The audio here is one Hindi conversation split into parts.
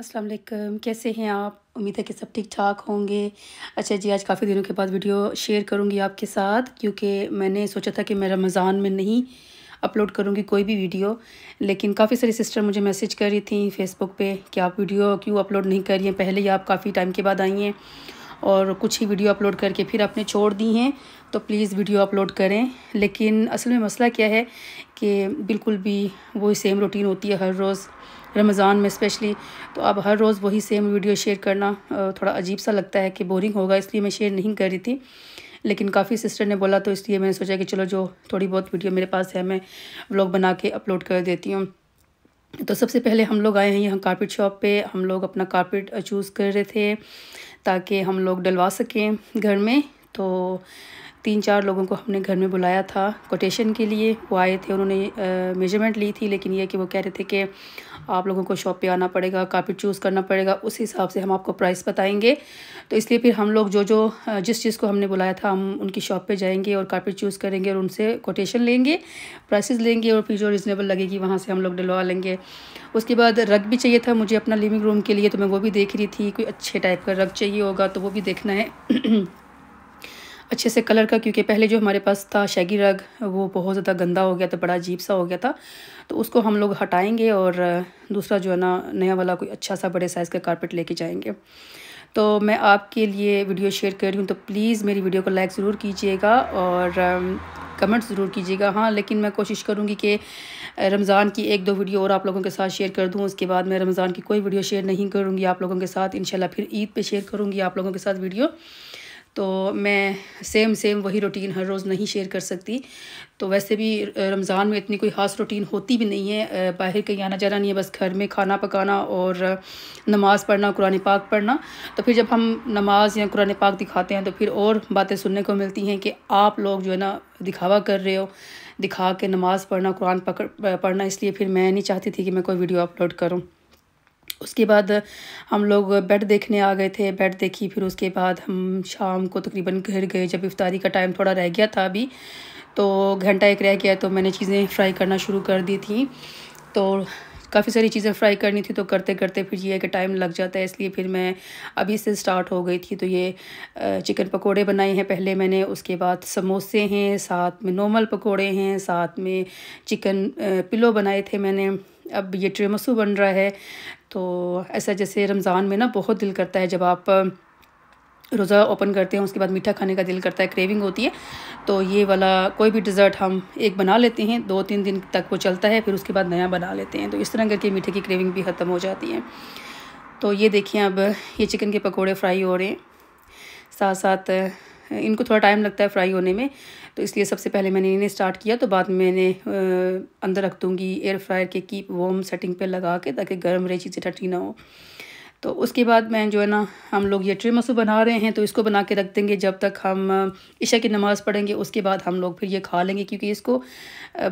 अस्सलाम वालेकुम कैसे हैं आप उम्मीद है कि सब ठीक ठाक होंगे अच्छा जी आज काफ़ी दिनों के बाद वीडियो शेयर करूंगी आपके साथ क्योंकि मैंने सोचा था कि मैं रमज़ान में नहीं अपलोड करूंगी कोई भी वीडियो लेकिन काफ़ी सारी सिस्टर मुझे मैसेज कर रही थी फेसबुक पे कि आप वीडियो क्यों अपलोड नहीं कर रही हैं पहले ही आप काफ़ी टाइम के बाद आई हैं और कुछ ही वीडियो अपलोड करके फिर आपने छोड़ दी हैं तो प्लीज़ वीडियो अपलोड करें लेकिन असल में मसला क्या है कि बिल्कुल भी वही सेम रूटीन होती है हर रोज़ रमज़ान में स्पेशली तो अब हर रोज़ वही सेम वीडियो शेयर करना थोड़ा अजीब सा लगता है कि बोरिंग होगा इसलिए मैं शेयर नहीं कर रही थी लेकिन काफ़ी सिस्टर ने बोला तो इसलिए मैंने सोचा कि चलो जो थोड़ी बहुत वीडियो मेरे पास है मैं ब्लॉग बना के अपलोड कर देती हूँ तो सबसे पहले हम लोग आए हैं यहाँ कारपेट शॉप पे हम लोग अपना कारपेट चूज़ कर रहे थे ताकि हम लोग डलवा सकें घर में तो तीन चार लोगों को हमने घर में बुलाया था कोटेशन के लिए वो आए थे उन्होंने मेजरमेंट ली थी लेकिन ये कि वो कह रहे थे कि आप लोगों को शॉप पे आना पड़ेगा कापी चूज़ करना पड़ेगा उस हिसाब से हम आपको प्राइस बताएंगे तो इसलिए फिर हम लोग जो जो जिस चीज़ को हमने बुलाया था हम उनकी शॉप पे जाएंगे और कापी चूज़ करेंगे और उनसे कोटेशन लेंगे प्राइसेस लेंगे और फिर जो रिजनेबल लगेगी वहाँ से हम लोग डलवा लेंगे उसके बाद रग भी चाहिए था मुझे अपना लिविंग रूम के लिए तो मैं वो भी देख रही थी कोई अच्छे टाइप का रग चाहिए होगा तो वो भी देखना है अच्छे से कलर का क्योंकि पहले जो हमारे पास था शैगी रग वो बहुत ज़्यादा गंदा हो गया था बड़ा अजीब सा हो गया था तो उसको हम लोग हटाएंगे और दूसरा जो है ना नया वाला कोई अच्छा सा बड़े साइज़ का कारपेट लेके जाएंगे तो मैं आपके लिए वीडियो शेयर कर रही हूँ तो प्लीज़ मेरी वीडियो को लाइक ज़रूर कीजिएगा और कमेंट ज़रूर कीजिएगा हाँ लेकिन मैं कोशिश करूँगी कि रमज़ान की एक दो वीडियो और आप लोगों के साथ शेयर कर दूँ उसके बाद मैं रमज़ान की कोई वीडियो शेयर नहीं करूँगी आप लोगों के साथ इन फिर ईद पर शेयर करूँगी आप लोगों के साथ वीडियो तो मैं सेम सेम वही रूटीन हर रोज़ नहीं शेयर कर सकती तो वैसे भी रमज़ान में इतनी कोई ख़ास रूटीन होती भी नहीं है बाहर कहीं आना जाना नहीं है बस घर में खाना पकाना और नमाज़ पढ़ना कुरान पाक पढ़ना तो फिर जब हम नमाज़ या कुरान पाक दिखाते हैं तो फिर और बातें सुनने को मिलती हैं कि आप लोग जो है ना दिखावा कर रहे हो दिखा के नमाज़ पढ़ना कुरान पकड़ पढ़ना इसलिए फिर मैं नहीं चाहती थी कि मैं कोई वीडियो अपलोड करूँ उसके बाद हम लोग बेड देखने आ गए थे बेड देखी फिर उसके बाद हम शाम को तकरीबन घर गए जब इफ्तारी का टाइम थोड़ा रह गया था अभी तो घंटा एक रह गया तो मैंने चीज़ें फ्राई करना शुरू कर दी थी तो काफ़ी सारी चीज़ें फ्राई करनी थी तो करते करते फिर ये है कि टाइम लग जाता है इसलिए फिर मैं अभी से स्टार्ट हो गई थी तो ये चिकन पकोड़े बनाए हैं पहले मैंने उसके बाद समोसे हैं साथ में नॉर्मल पकोड़े हैं साथ में चिकन पिलो बनाए थे मैंने अब ये ट्रेमसू बन रहा है तो ऐसा जैसे रमज़ान में ना बहुत दिल करता है जब आप रोज़ा ओपन करते हैं उसके बाद मीठा खाने का दिल करता है क्रेविंग होती है तो ये वाला कोई भी डिज़र्ट हम एक बना लेते हैं दो तीन दिन तक वो चलता है फिर उसके बाद नया बना लेते हैं तो इस तरह करके मीठे की क्रेविंग भी ख़त्म हो जाती है तो ये देखिए अब ये चिकन के पकौड़े फ्राई हो रहे हैं साथ साथ इनको थोड़ा टाइम लगता है फ्राई होने में तो इसलिए सबसे पहले मैंने इन्हें स्टार्ट किया तो बाद में मैंने अंदर रख दूँगी एयर फ्रायर के कीप वॉम सेटिंग पे लगा के ताकि गर्म रहे चीज़ें ठंडी ना हो तो उसके बाद मैं जो है ना हम लोग ये ट्रे मसू बना रहे हैं तो इसको बना के रख देंगे जब तक हम ईशा की नमाज़ पढ़ेंगे उसके बाद हम लोग फिर ये खा लेंगे क्योंकि इसको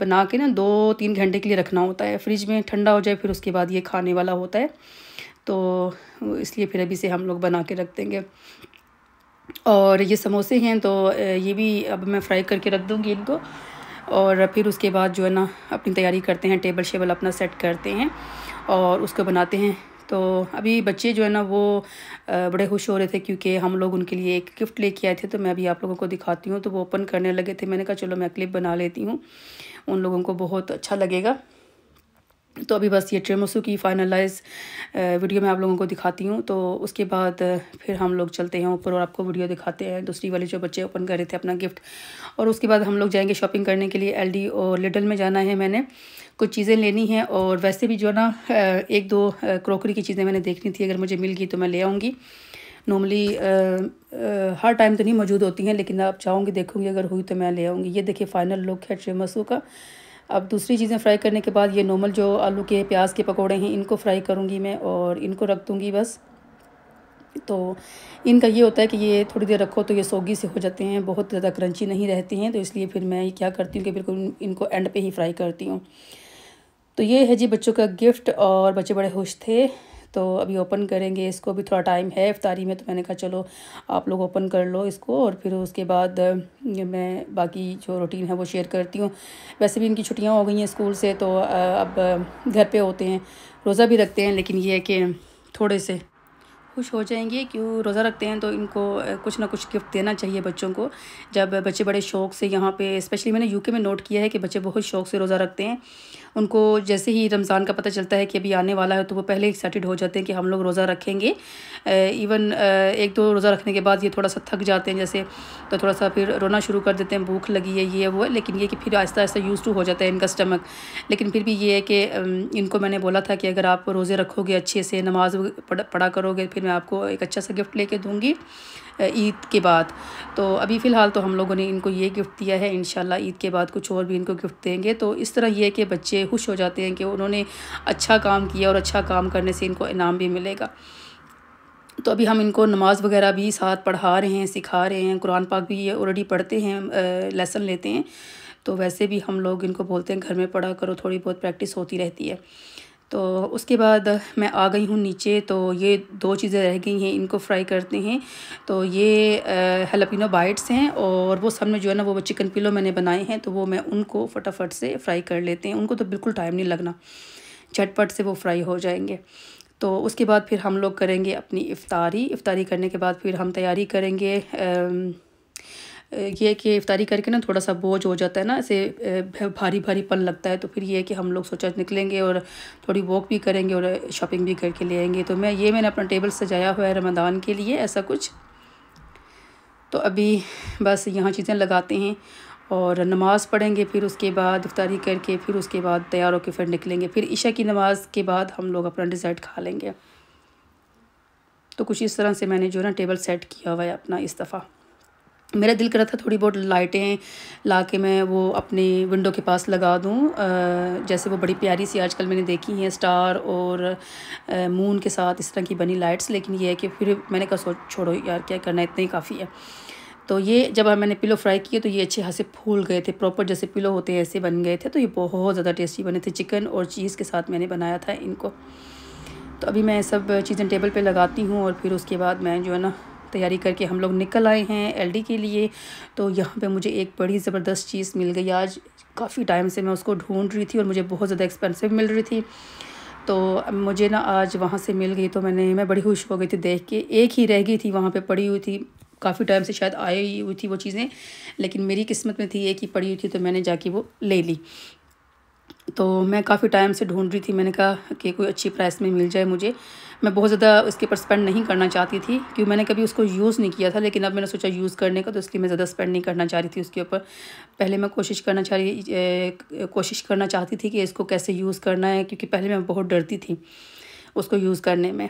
बना के ना दो तीन घंटे के लिए रखना होता है फ्रिज में ठंडा हो जाए फिर उसके बाद ये खाने वाला होता है तो इसलिए फिर अभी से हम लोग बना के रख देंगे और ये समोसे हैं तो ये भी अब मैं फ्राई करके रख दूँगी इनको और फिर उसके बाद जो है ना अपनी तैयारी करते हैं टेबल शेबल अपना सेट करते हैं और उसको बनाते हैं तो अभी बच्चे जो है ना वो बड़े खुश हो रहे थे क्योंकि हम लोग उनके लिए एक गिफ्ट लेके आए थे तो मैं अभी आप लोगों को दिखाती हूँ तो वो ओपन करने लगे थे मैंने कहा चलो मैं क्लिप बना लेती हूँ उन लोगों को बहुत अच्छा लगेगा तो अभी बस ये ट्रेमोसू की फाइनलाइज वीडियो मैं आप लोगों को दिखाती हूँ तो उसके बाद फिर हम लोग चलते हैं ऊपर और आपको वीडियो दिखाते हैं दूसरी वाले जो बच्चे ओपन कर रहे थे अपना गिफ्ट और उसके बाद हम लोग जाएंगे शॉपिंग करने के लिए एलडी और लिटल में जाना है मैंने कुछ चीज़ें लेनी हैं और वैसे भी जो ना एक दो क्रोकरी की चीज़ें मैंने देखनी थी अगर मुझे मिल गई तो मैं ले आऊँगी नॉर्मली हर टाइम तो नहीं मौजूद होती हैं लेकिन आप चाहूँगी देखूँगी अगर हुई तो मैं ले आऊँगी ये देखिए फ़ाइनल लुक है ट्रेमसू का अब दूसरी चीज़ें फ्राई करने के बाद ये नॉर्मल जो आलू के प्याज के पकौड़े हैं इनको फ्राई करूँगी मैं और इनको रख दूँगी बस तो इनका ये होता है कि ये थोड़ी देर रखो तो ये सोगी से हो जाते हैं बहुत ज़्यादा क्रंची नहीं रहती हैं तो इसलिए फिर मैं क्या करती हूँ कि बिल्कुल इनको एंड पे ही फ्राई करती हूँ तो ये है जी बच्चों का गिफ्ट और बच्चे बड़े खुश थे तो अभी ओपन करेंगे इसको भी थोड़ा टाइम है इफ्तारी में तो मैंने कहा चलो आप लोग ओपन कर लो इसको और फिर उसके बाद मैं बाकी जो रूटीन है वो शेयर करती हूँ वैसे भी इनकी छुट्टियाँ हो गई हैं स्कूल से तो अब घर पर होते हैं रोज़ा भी रखते हैं लेकिन ये है कि थोड़े से खुश हो जाएंगे क्यों रोज़ा रखते हैं तो इनको कुछ ना कुछ गिफ्ट देना चाहिए बच्चों को जब बच्चे बड़े शौक़ से यहाँ पे स्पेशली मैंने यूके में नोट किया है कि बच्चे बहुत शौक़ से रोज़ा रखते हैं उनको जैसे ही रमज़ान का पता चलता है कि अभी आने वाला है तो वो पहले एक्साइटेड हो जाते हैं कि हम लोग रोज़ा रखेंगे इवन एक दो रोज़ा रखने के बाद ये थोड़ा सा थक जाते हैं जैसे तो थोड़ा सा फिर रोना शुरू कर देते हैं भूख लगी है ये वो लेकिन ये कि फिर आहिस्ता आहिस्ता यूज़ टू हो जाता है इनका स्टमक लेकिन फिर भी ये है कि इनको मैंने बोला था कि अगर आप रोज़े रखोगे अच्छे से नमाज पढ़ा करोगे फिर मैं आपको एक अच्छा सा गिफ्ट लेके दूँगी ईद के बाद तो अभी फ़िलहाल तो हम लोगों ने इनको ये गिफ्ट दिया है इन ईद के बाद कुछ और भी इनको गिफ्ट देंगे तो इस तरह ये कि बच्चे खुश हो जाते हैं कि उन्होंने अच्छा काम किया और अच्छा काम करने से इनको इनाम भी मिलेगा तो अभी हम इनको नमाज़ वगैरह भी साथ पढ़ा रहे हैं सिखा रहे हैं कुरान पाक भी ये ऑलरेडी पढ़ते हैं लेसन लेते हैं तो वैसे भी हम लोग इनको बोलते हैं घर में पढ़ा करो थोड़ी बहुत प्रैक्टिस होती रहती है तो उसके बाद मैं आ गई हूँ नीचे तो ये दो चीज़ें रह गई हैं इनको फ्राई करते हैं तो ये हलपिनो बाइट्स हैं और वो में जो है ना वो चिकन पिलो मैंने बनाए हैं तो वो मैं उनको फटाफट से फ्राई कर लेते हैं उनको तो बिल्कुल टाइम नहीं लगना झटपट से वो फ्राई हो जाएंगे तो उसके बाद फिर हम लोग करेंगे अपनी इफ़ारी इफ़ारी करने के बाद फिर हम तैयारी करेंगे आ, ये कि इफ्तारी करके ना थोड़ा सा बोझ हो जाता है ना ऐसे भारी भारी पन लगता है तो फिर ये कि हम लोग सोचा निकलेंगे और थोड़ी वॉक भी करेंगे और शॉपिंग भी करके ले आएंगे तो मैं ये मैंने अपना टेबल सजाया हुआ है रमदान के लिए ऐसा कुछ तो अभी बस यहाँ चीज़ें लगाते हैं और नमाज़ पढ़ेंगे फिर उसके बाद इफ्तारी करके फिर उसके बाद तैयार होकर फिर निकलेंगे फिर ईशा की नमाज़ के बाद हम लोग अपना डिज़र्ट खा लेंगे तो कुछ इस तरह से मैंने जो ना टेबल सेट किया हुआ है अपना इस दफ़ा मेरा दिल कर रहा था थोड़ी बहुत लाइटें ला के मैं वो अपने विंडो के पास लगा दूँ जैसे वो बड़ी प्यारी सी आजकल मैंने देखी हैं स्टार और मून के साथ इस तरह की बनी लाइट्स लेकिन ये है कि फिर मैंने कहा सोच छोड़ो यार क्या करना इतना ही काफ़ी है तो ये जब मैंने पिलो फ्राई किए तो ये अच्छे से फूल गए थे प्रॉपर जैसे पिलो होते हैं ऐसे बन गए थे तो ये बहुत ज़्यादा टेस्टी बने थे चिकन और चीज़ के साथ मैंने बनाया था इनको तो अभी मैं सब चीज़ें टेबल पे लगाती हूँ और फिर उसके बाद मैं जो है ना तैयारी करके हम लोग निकल आए हैं एलडी के लिए तो यहाँ पे मुझे एक बड़ी ज़बरदस्त चीज़ मिल गई आज काफ़ी टाइम से मैं उसको ढूंढ रही थी और मुझे बहुत ज़्यादा एक्सपेंसिव मिल रही थी तो मुझे ना आज वहाँ से मिल गई तो मैंने मैं बड़ी खुश हो गई थी देख के एक ही रह गई थी वहाँ पे पड़ी हुई थी काफ़ी टाइम से शायद आई हुई थी वो चीज़ें लेकिन मेरी किस्मत में थी एक ही पड़ी हुई थी तो मैंने जाके वो ले ली तो मैं काफ़ी टाइम से ढूंढ रही थी मैंने कहा कि कोई अच्छी प्राइस में मिल जाए मुझे मैं बहुत ज़्यादा इसके पर स्पेंड नहीं करना चाहती थी क्योंकि मैंने कभी उसको यूज़ नहीं किया था लेकिन अब मैंने सोचा यूज़ करने का तो इसलिए मैं ज़्यादा स्पेंड नहीं करना चाह रही थी उसके ऊपर पहले मैं कोशिश करना चाह रही कोशिश करना चाहती थी कि इसको कैसे यूज़ करना है क्योंकि पहले मैं बहुत डरती थी उसको यूज़ करने में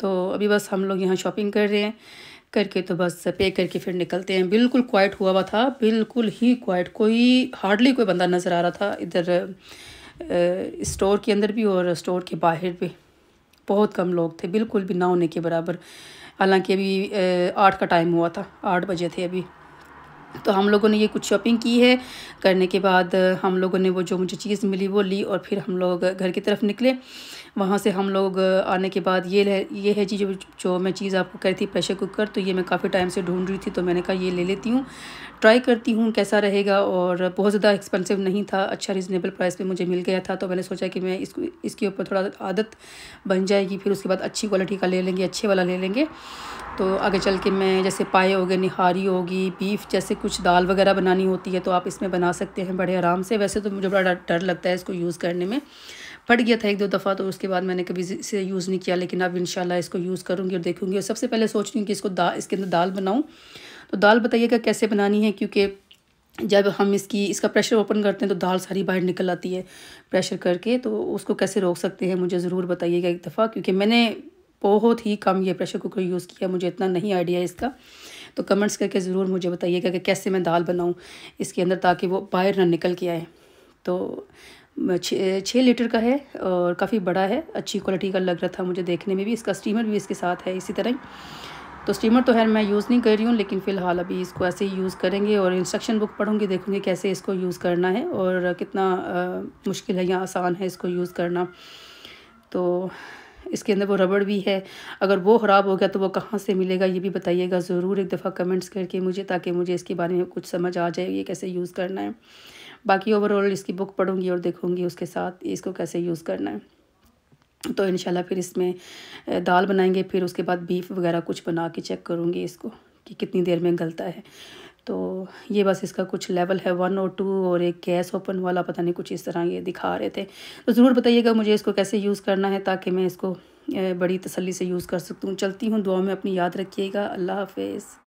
तो अभी बस हम लोग यहाँ शॉपिंग कर रहे हैं करके तो बस पे करके फिर निकलते हैं बिल्कुल क्वाइट हुआ हुआ था बिल्कुल ही क्वाइट कोई हार्डली कोई बंदा नज़र आ रहा था इधर स्टोर के अंदर भी और स्टोर के बाहर भी बहुत कम लोग थे बिल्कुल भी ना होने के बराबर हालांकि अभी आठ का टाइम हुआ था आठ बजे थे अभी तो हम लोगों ने ये कुछ शॉपिंग की है करने के बाद हम लोगों ने वो जो मुझे चीज़ मिली वो ली और फिर हम लोग घर की तरफ निकले वहाँ से हम लोग आने के बाद ये ये है जी जो जो मैं चीज़ आपको कह रही थी प्रेशर कुकर तो ये मैं काफ़ी टाइम से ढूंढ रही थी तो मैंने कहा ये ले लेती हूँ ट्राई करती हूँ कैसा रहेगा और बहुत ज़्यादा एक्सपेंसिव नहीं था अच्छा रिजनेबल प्राइस पे मुझे मिल गया था तो मैंने सोचा कि मैं इसको इसके ऊपर थोड़ा आदत बन जाएगी फिर उसके बाद अच्छी क्वालिटी का ले लेंगे अच्छे वाला ले लेंगे तो आगे चल के मैं जैसे पाए हो गए निहारी होगी बीफ जैसे कुछ दाल वगैरह बनानी होती है तो आप इसमें बना सकते हैं बड़े आराम से वैसे तो मुझे बड़ा डर लगता है इसको यूज़ करने में फट गया था एक दो दफ़ा तो उसके बाद मैंने कभी इसे यूज़ नहीं किया लेकिन अब इन इसको यूज़ करूँगी और देखूँगी और सबसे पहले सोच रही हूँ कि इसको दा इसके अंदर दाल बनाऊँ तो दाल बताइएगा कैसे बनानी है क्योंकि जब हम इसकी इसका प्रेशर ओपन करते हैं तो दाल सारी बाहर निकल आती है प्रेशर करके तो उसको कैसे रोक सकते हैं मुझे ज़रूर बताइएगा एक दफ़ा क्योंकि मैंने बहुत ही कम ये प्रेशर कुकर यूज़ किया मुझे इतना नहीं आइडिया इसका तो कमेंट्स करके ज़रूर मुझे बताइएगा कि कैसे मैं दाल बनाऊँ इसके अंदर ताकि वो बाहर ना निकल के आए तो छः लीटर का है और काफ़ी बड़ा है अच्छी क्वालिटी का लग रहा था मुझे देखने में भी इसका स्टीमर भी इसके साथ है इसी तरह तो स्टीमर तो खैर मैं यूज़ नहीं कर रही हूँ लेकिन फ़िलहाल अभी इसको ऐसे ही यूज़ करेंगे और इंस्ट्रक्शन बुक पढ़ूंगी देखूँगी कैसे इसको यूज़ करना है और कितना आ, मुश्किल है या आसान है इसको यूज़ करना तो इसके अंदर वो रबड़ भी है अगर वो ख़राब हो गया तो वो कहाँ से मिलेगा ये भी बताइएगा ज़रूर एक दफ़ा कमेंट्स करके मुझे ताकि मुझे इसके बारे में कुछ समझ आ जाए ये कैसे यूज़ करना है बाकी ओवरऑल इसकी बुक पढ़ूंगी और देखूंगी उसके साथ इसको कैसे यूज़ करना है तो इन फिर इसमें दाल बनाएंगे फिर उसके बाद बीफ वगैरह कुछ बना के चेक करूँगी इसको कि कितनी देर में गलता है तो ये बस इसका कुछ लेवल है वन और टू और एक गैस ओपन वाला पता नहीं कुछ इस तरह ये दिखा रहे थे तो ज़रूर बताइएगा मुझे इसको कैसे यूज़ करना है ताकि मैं इसको बड़ी तसल्ली से यूज़ कर सकती हूँ चलती हूँ दुआ में अपनी याद रखिएगा अल्लाह हाफिज़